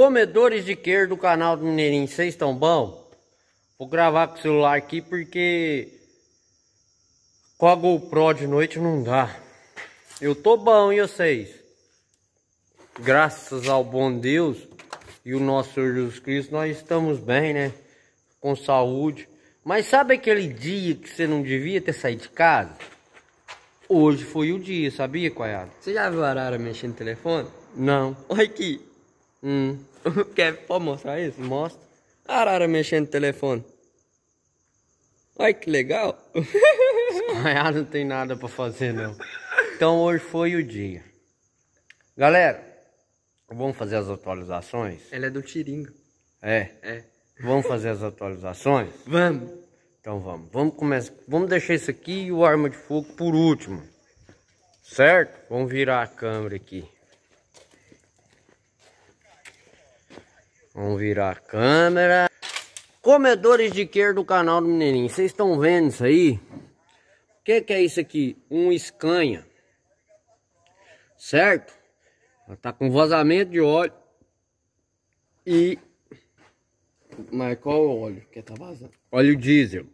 Comedores de queijo do canal do Mineirinho, vocês estão bom? Vou gravar com o celular aqui porque com a GoPro de noite não dá. Eu tô bom e vocês? Graças ao bom Deus e o nosso Senhor Jesus Cristo, nós estamos bem, né? Com saúde. Mas sabe aquele dia que você não devia ter saído de casa? Hoje foi o dia, sabia, Coiado? Você já viu a Arara mexendo no telefone? Não. Olha aqui. Hum. Quer, pode mostrar isso? Mostra. Arara mexendo no telefone. Olha que legal. Espanhar não tem nada pra fazer, não. Então hoje foi o dia. Galera, vamos fazer as atualizações? Ela é do Tiringa. É? É. Vamos fazer as atualizações? Vamos. Então vamos. Vamos começar. Vamos deixar isso aqui e o arma de fogo por último. Certo? Vamos virar a câmera aqui. Vamos virar a câmera. Comedores de queiro do canal do Mineirinho. Vocês estão vendo isso aí? O que, que é isso aqui? Um escanha. Certo? Ela tá com vazamento de óleo. E... Mas qual é o óleo que tá vazando? Óleo diesel.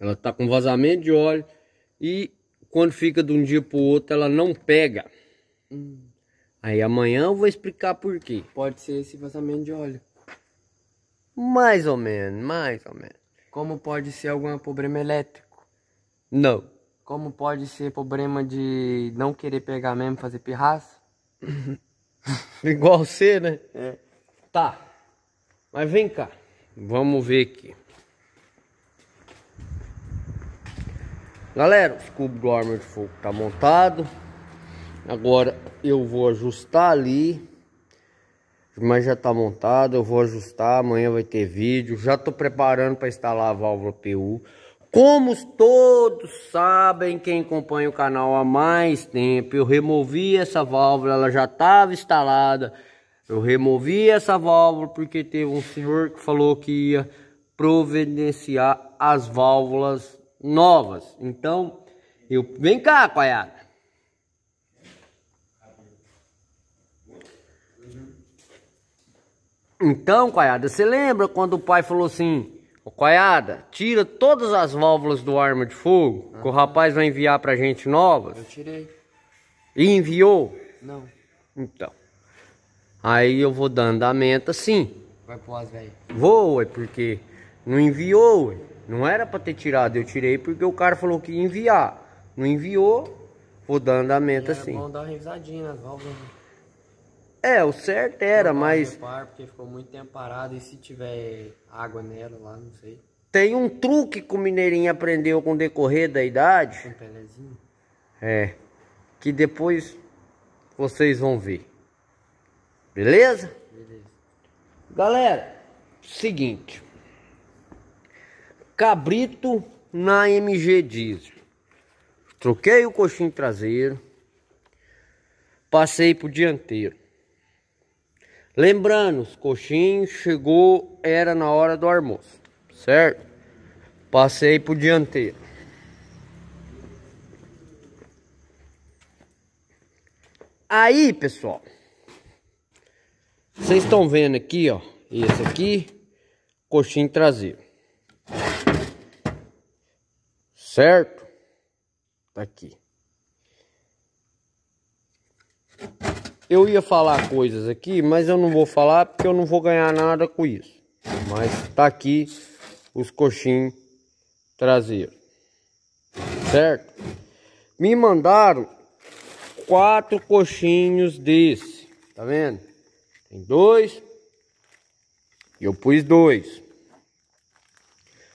Ela tá com vazamento de óleo. E quando fica de um dia pro outro, ela não pega. Hum. Aí amanhã eu vou explicar por quê. Pode ser esse vazamento de óleo. Mais ou menos, mais ou menos. Como pode ser algum problema elétrico? Não. Como pode ser problema de não querer pegar mesmo, fazer pirraça? Igual você, né? É. Tá. Mas vem cá. Vamos ver aqui. Galera, o cubo do arma de fogo tá montado. Agora eu vou ajustar ali. Mas já tá montado, eu vou ajustar, amanhã vai ter vídeo. Já tô preparando para instalar a válvula PU. Como todos sabem, quem acompanha o canal há mais tempo, eu removi essa válvula, ela já estava instalada. Eu removi essa válvula porque teve um senhor que falou que ia providenciar as válvulas novas. Então, eu vem cá, coiada. Então, Caiada, você lembra quando o pai falou assim: Ô Caiada, tira todas as válvulas do arma de fogo, que o rapaz vai enviar pra gente novas? Eu tirei. E enviou? Não. Então. Aí eu vou dar andamento assim. Vai pro as, velho. Vou, ué, porque não enviou, ué. Não era pra ter tirado, eu tirei porque o cara falou que ia enviar. Não enviou, vou dar andamento e assim. É Vamos dar uma revisadinha nas válvulas. Né? É, o certo era, mas. porque ficou muito tempo parado e se tiver água nela lá, não sei. Tem um truque que o Mineirinho aprendeu com o decorrer da idade. um pelezinho. É. Que depois vocês vão ver. Beleza? Beleza. Galera, seguinte. Cabrito na MG diesel. Troquei o coxinho traseiro. Passei pro dianteiro. Lembrando, os coxinhos chegou, era na hora do almoço, certo? Passei pro dianteiro. Aí, pessoal, vocês estão vendo aqui, ó, esse aqui, coxinho traseiro. Certo? Tá aqui. Eu ia falar coisas aqui, mas eu não vou falar porque eu não vou ganhar nada com isso. Mas tá aqui os coxins traseiros. Certo? Me mandaram quatro coxinhos desse. Tá vendo? Tem dois. E eu pus dois.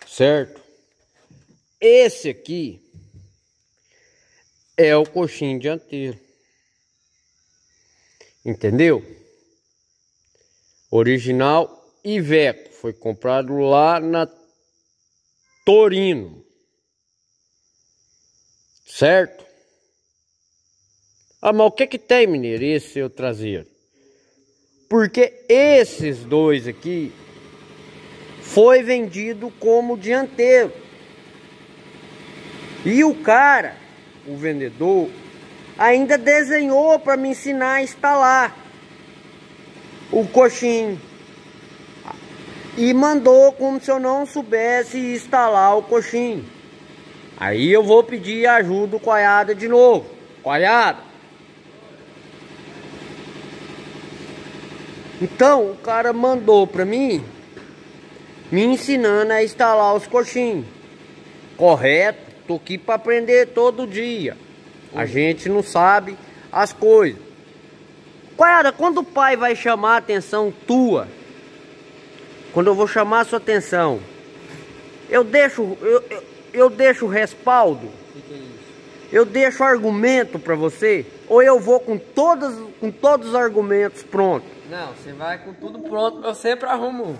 Certo? Esse aqui é o coxinho dianteiro. Entendeu? Original Iveco. Foi comprado lá na Torino. Certo? Ah, mas o que que tem, mineiro, esse eu traseiro? Porque esses dois aqui foi vendido como dianteiro. E o cara, o vendedor, ainda desenhou para me ensinar a instalar o coxinho. E mandou como se eu não soubesse instalar o coxinho. Aí eu vou pedir ajuda do coiada de novo. Coiada. Então o cara mandou para mim me ensinando a instalar os coxinhos. Correto? Tô aqui para aprender todo dia. A gente não sabe as coisas. Coiada, quando o pai vai chamar a atenção tua, quando eu vou chamar a sua atenção, eu deixo, eu, eu, eu deixo respaldo, é eu deixo argumento para você, ou eu vou com todos, com todos os argumentos prontos. Não, você vai com tudo pronto, eu sempre arrumo.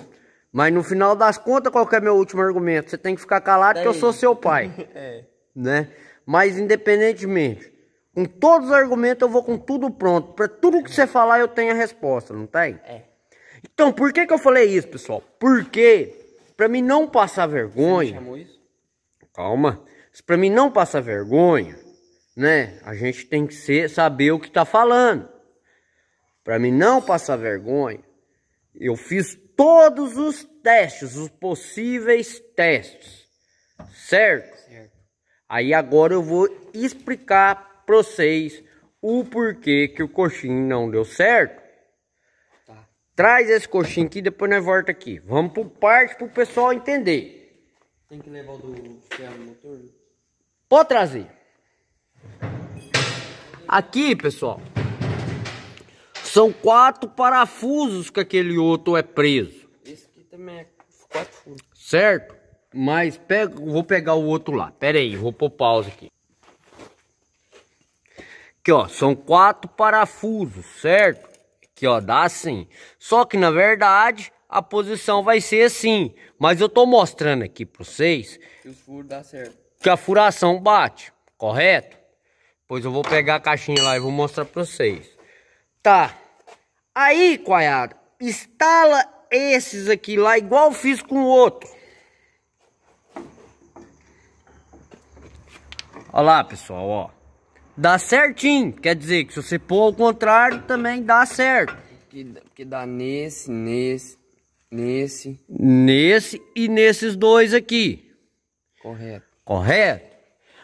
Mas no final das contas, qual é meu último argumento? Você tem que ficar calado Daí. É que eu sou seu pai. é. Né? Mas independentemente, com todos os argumentos, eu vou com tudo pronto. Para tudo que você falar, eu tenho a resposta, não tem? É. Então, por que, que eu falei isso, pessoal? Porque, para mim não passar vergonha. Você chamou isso? Calma. Para mim não passar vergonha, né? A gente tem que ser, saber o que tá falando. Para mim não passar vergonha, eu fiz todos os testes, os possíveis testes. Certo? certo. Aí agora eu vou explicar para vocês o porquê que o coxinho não deu certo. Tá. Traz esse coxinho aqui, depois nós volta aqui. Vamos por parte para o pessoal entender. Tem que levar o do ferro motor? Pode trazer. Aqui, pessoal, são quatro parafusos que aquele outro é preso. Esse aqui também é quatro furos. Certo? Mas pego, vou pegar o outro lá. Pera aí, vou pôr pausa aqui. Aqui, ó, são quatro parafusos, certo? Aqui, ó, dá assim. Só que, na verdade, a posição vai ser assim. Mas eu tô mostrando aqui pra vocês... Que os furos dá certo. Que a furação bate, correto? Pois eu vou pegar a caixinha lá e vou mostrar pra vocês. Tá. Aí, coiada, instala esses aqui lá igual eu fiz com o outro. Olha lá, pessoal, ó. Dá certinho, quer dizer que se você pôr ao contrário, também dá certo. Que, que dá nesse, nesse, nesse... Nesse e nesses dois aqui. Correto. Correto?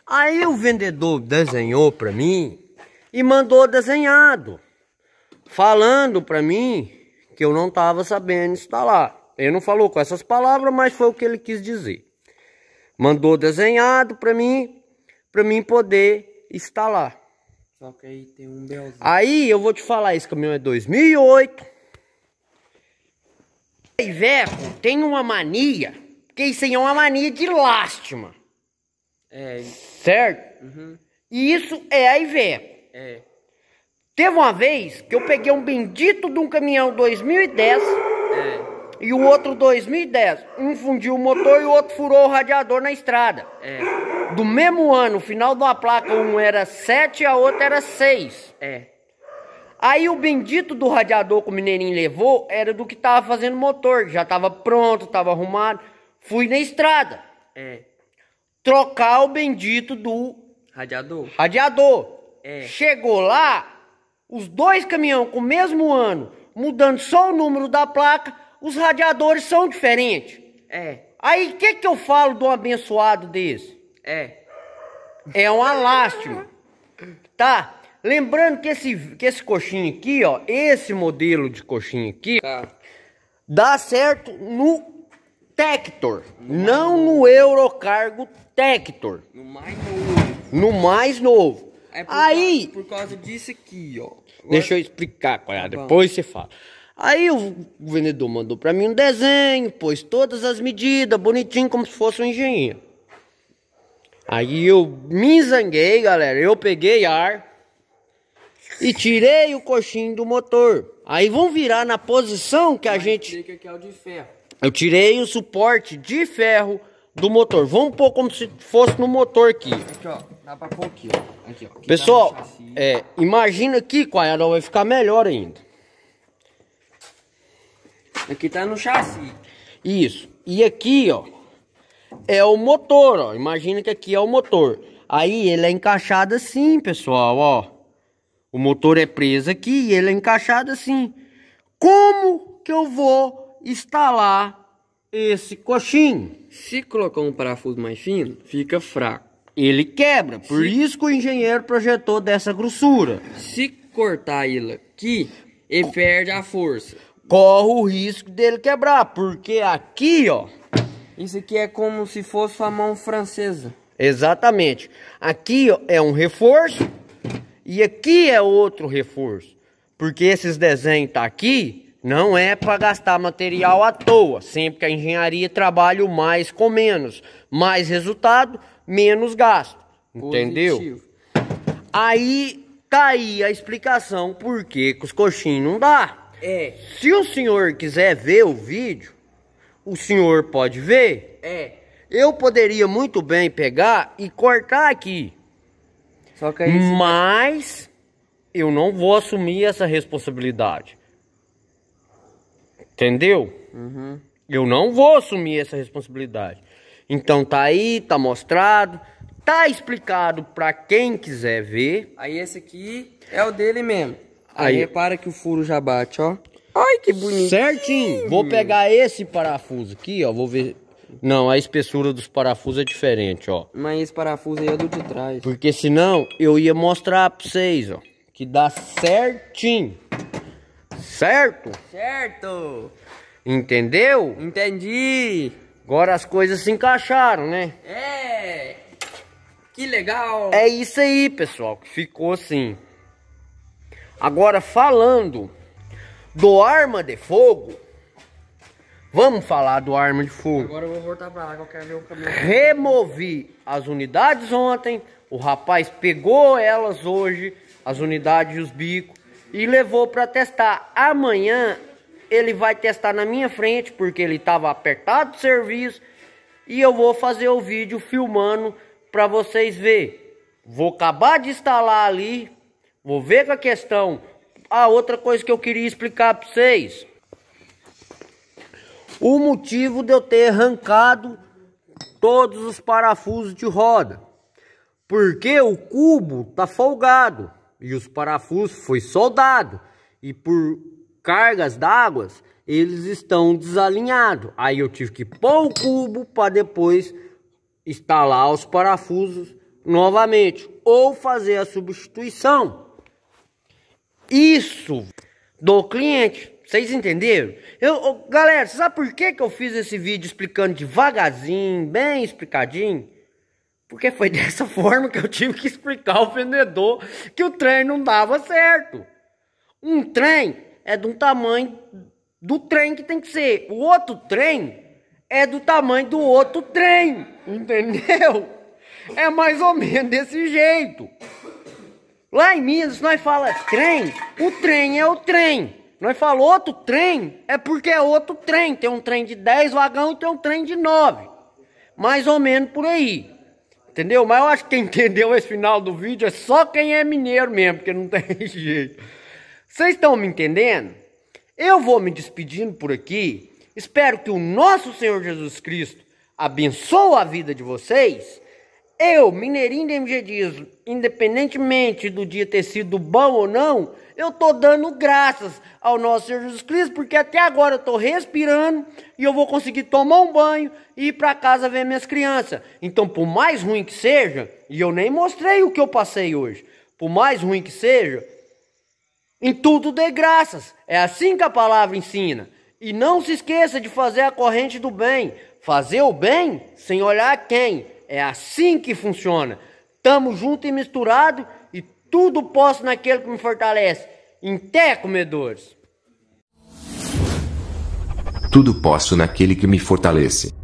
Aí o vendedor desenhou para mim e mandou desenhado, falando para mim que eu não tava sabendo instalar. Ele não falou com essas palavras, mas foi o que ele quis dizer. Mandou desenhado para mim para mim poder instalar. Só que aí tem um belzinho. Aí eu vou te falar, esse caminhão é 2008. Aí Veco tem uma mania, que isso aí é uma mania de lástima. É. Certo? Uhum. E isso é a Iveco. É. Teve uma vez que eu peguei um bendito de um caminhão 2010 é. e o outro 2010. Um fundiu o motor e o outro furou o radiador na estrada. É do mesmo ano, final de uma placa, um era 7 e a outra era 6. É. Aí o bendito do radiador que o Mineirinho levou era do que tava fazendo motor, já tava pronto, tava arrumado. Fui na estrada. É. Trocar o bendito do radiador. Radiador. É. Chegou lá, os dois caminhões com o mesmo ano, mudando só o número da placa, os radiadores são diferentes. É. Aí o que, que eu falo do abençoado desse? É. É uma lástima. Tá? Lembrando que esse, que esse coxinho aqui, ó, esse modelo de coxinha aqui, tá. dá certo no Tector, não, não no Eurocargo Tector. No mais novo. No mais novo. É por Aí, causa, por causa disso aqui, ó. Deixa eu explicar, coiada, depois você fala. Aí o vendedor mandou para mim um desenho, pôs todas as medidas, bonitinho, como se fosse um engenheiro. Aí eu me zanguei, galera. Eu peguei ar e tirei o coxinho do motor. Aí vão virar na posição que a Mas gente. Que é o de ferro. Eu tirei o suporte de ferro do motor. Vamos pôr como se fosse no motor aqui. Aqui, ó. Dá pra pôr aqui, ó. Aqui, ó. Aqui Pessoal, é, imagina aqui, vai ficar melhor ainda. Aqui tá no chassi. Isso. E aqui, ó é o motor, ó. Imagina que aqui é o motor. Aí ele é encaixado assim, pessoal, ó. O motor é preso aqui e ele é encaixado assim. Como que eu vou instalar esse coxinho? Se colocar um parafuso mais fino, fica fraco. Ele quebra, por Se... isso que o engenheiro projetou dessa grossura. Se cortar ele aqui, ele perde a força. Corre o risco dele quebrar, porque aqui, ó, isso aqui é como se fosse uma mão francesa. Exatamente. Aqui ó, é um reforço e aqui é outro reforço. Porque esses desenhos tá aqui não é para gastar material à toa. Sempre que a engenharia trabalha o mais com menos. Mais resultado, menos gasto. Entendeu? Positivo. Aí tá aí a explicação por que, que os coxinhos não dá. É. Se o senhor quiser ver o vídeo, o senhor pode ver? É. Eu poderia muito bem pegar e cortar aqui. Só que aí Mas eu não vou assumir essa responsabilidade. Entendeu? Uhum. Eu não vou assumir essa responsabilidade. Então tá aí, tá mostrado, tá explicado para quem quiser ver. Aí esse aqui é o dele mesmo. Aí, aí repara que o furo já bate, ó. Ai, que bonito. Certinho. Vou pegar esse parafuso aqui, ó. Vou ver. Não, a espessura dos parafusos é diferente, ó. Mas esse parafuso aí é do de trás. Porque senão eu ia mostrar pra vocês, ó. Que dá certinho. Certo? Certo. Entendeu? Entendi. Agora as coisas se encaixaram, né? É. Que legal. É isso aí, pessoal. Que ficou assim. Agora falando do arma de fogo. Vamos falar do arma de fogo. Agora eu vou voltar para lá que eu quero ver o caminhão. Removi as unidades ontem, o rapaz pegou elas hoje, as unidades e os bicos, e levou para testar. Amanhã ele vai testar na minha frente, porque ele estava apertado de serviço, e eu vou fazer o vídeo filmando para vocês ver. Vou acabar de instalar ali, vou ver com a questão ah, outra coisa que eu queria explicar para vocês. O motivo de eu ter arrancado todos os parafusos de roda. Porque o cubo tá folgado e os parafusos foi soldado. E por cargas d'água, eles estão desalinhados. Aí eu tive que pôr o cubo para depois instalar os parafusos novamente. Ou fazer a substituição isso do cliente. Vocês entenderam? Eu, galera, sabe por que, que eu fiz esse vídeo explicando devagarzinho, bem explicadinho? Porque foi dessa forma que eu tive que explicar ao vendedor que o trem não dava certo. Um trem é do tamanho do trem que tem que ser. O outro trem é do tamanho do outro trem. Entendeu? É mais ou menos desse jeito. Lá em Minas nós fala trem, o trem é o trem. Nós fala outro trem, é porque é outro trem. Tem um trem de 10 vagão e tem um trem de 9. Mais ou menos por aí. Entendeu? Mas eu acho que quem entendeu esse final do vídeo é só quem é mineiro mesmo, porque não tem jeito. Vocês estão me entendendo? Eu vou me despedindo por aqui. Espero que o nosso Senhor Jesus Cristo abençoe a vida de vocês eu, Mineirinho de MG Dias, independentemente do dia ter sido bom ou não, eu tô dando graças ao nosso Senhor Jesus Cristo, porque até agora eu tô respirando e eu vou conseguir tomar um banho e ir para casa ver minhas crianças. Então, por mais ruim que seja, e eu nem mostrei o que eu passei hoje, por mais ruim que seja, em tudo dê graças. É assim que a palavra ensina. E não se esqueça de fazer a corrente do bem. Fazer o bem sem olhar quem é assim que funciona. Tamo junto e misturado e tudo posso naquele que me fortalece. Em té, comedores. Tudo posso naquele que me fortalece.